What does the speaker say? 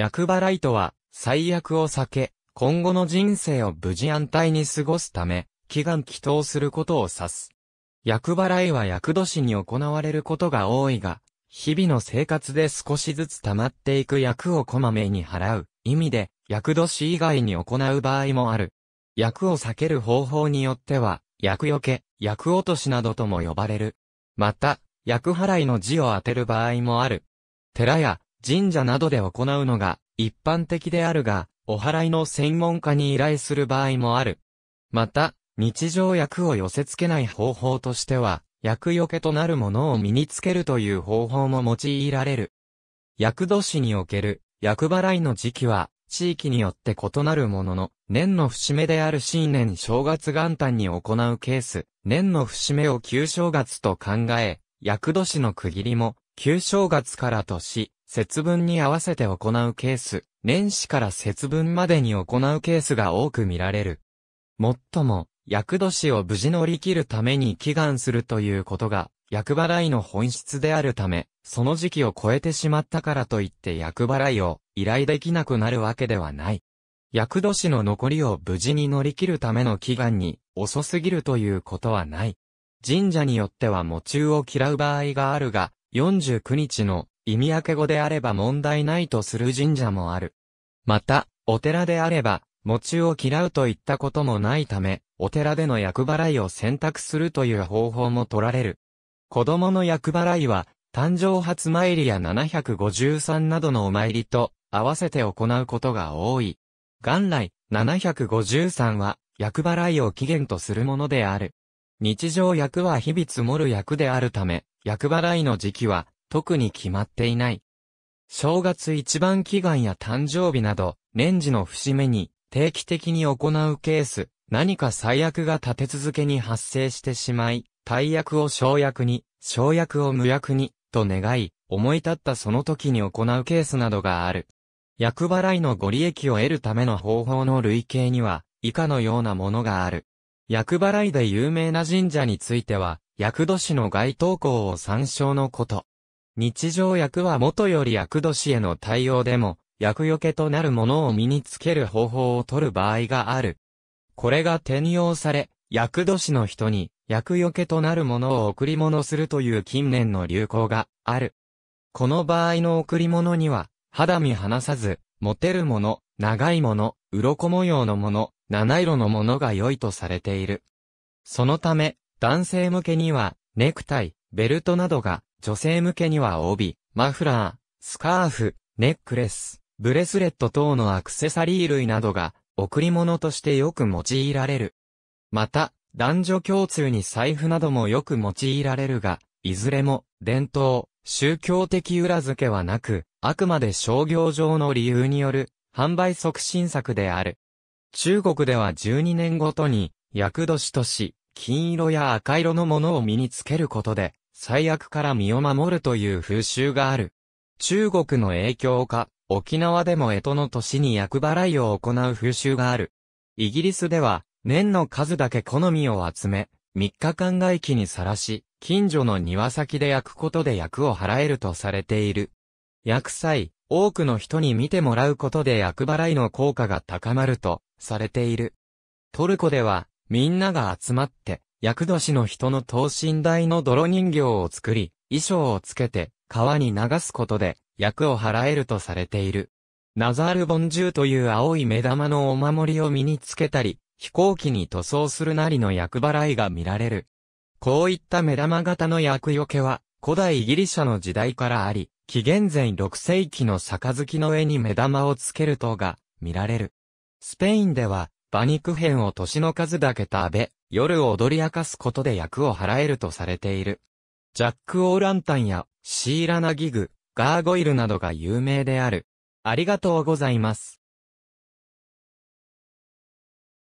役払いとは、最悪を避け、今後の人生を無事安泰に過ごすため、祈願祈祷することを指す。役払いは役年に行われることが多いが、日々の生活で少しずつ溜まっていく役をこまめに払う意味で、役年以外に行う場合もある。役を避ける方法によっては、役除け、役落としなどとも呼ばれる。また、役払いの字を当てる場合もある。寺や神社などで行うのが一般的であるが、お祓いの専門家に依頼する場合もある。また、日常役を寄せ付けない方法としては、役除けとなるものを身につけるという方法も用いられる。役年における役払いの時期は、地域によって異なるものの、年の節目である新年正月元旦に行うケース、年の節目を旧正月と考え、厄年の区切りも、旧正月からとし、節分に合わせて行うケース、年始から節分までに行うケースが多く見られる。もっとも、厄年を無事乗り切るために祈願するということが、厄払いの本質であるため、その時期を超えてしまったからといって厄払いを依頼できなくなるわけではない。厄年の残りを無事に乗り切るための祈願に遅すぎるということはない。神社によっては喪中を嫌う場合があるが、49日の意味明け語であれば問題ないとする神社もある。また、お寺であれば、餅を嫌うといったこともないため、お寺での役払いを選択するという方法も取られる。子供の役払いは、誕生初参りや753などのお参りと合わせて行うことが多い。元来、753は、役払いを起源とするものである。日常役は日々積もる役であるため、役払いの時期は、特に決まっていない。正月一番祈願や誕生日など、年次の節目に定期的に行うケース、何か最悪が立て続けに発生してしまい、大役を小役に、小役を無役に、と願い、思い立ったその時に行うケースなどがある。役払いのご利益を得るための方法の類型には、以下のようなものがある。役払いで有名な神社については、役年の該当校を参照のこと。日常薬は元より薬年への対応でも、薬除けとなるものを身につける方法を取る場合がある。これが転用され、薬年の人に、薬除けとなるものを贈り物するという近年の流行がある。この場合の贈り物には、肌身離さず、持てるもの、長いもの、鱗模様のもの、七色のものが良いとされている。そのため、男性向けには、ネクタイ、ベルトなどが、女性向けには帯、マフラー、スカーフ、ネックレス、ブレスレット等のアクセサリー類などが、贈り物としてよく用いられる。また、男女共通に財布などもよく用いられるが、いずれも、伝統、宗教的裏付けはなく、あくまで商業上の理由による、販売促進策である。中国では12年ごとに、厄年とし、金色や赤色のものを身につけることで、最悪から身を守るという風習がある。中国の影響か、沖縄でも江戸の年に厄払いを行う風習がある。イギリスでは、年の数だけ好みを集め、3日間外気にさらし、近所の庭先で焼くことで役を払えるとされている。焼く際、多くの人に見てもらうことで厄払いの効果が高まると、されている。トルコでは、みんなが集まって、厄年の人の等身大の泥人形を作り、衣装をつけて、川に流すことで、厄を払えるとされている。ナザールボンジューという青い目玉のお守りを身につけたり、飛行機に塗装するなりの厄払いが見られる。こういった目玉型の厄除けは、古代ギリシャの時代からあり、紀元前6世紀の杯の絵に目玉をつけるとが見られる。スペインでは、馬肉片を年の数だけ食べ、夜を踊り明かすことで役を払えるとされている。ジャック・オーランタンやシーラナギグ、ガーゴイルなどが有名である。ありがとうございます。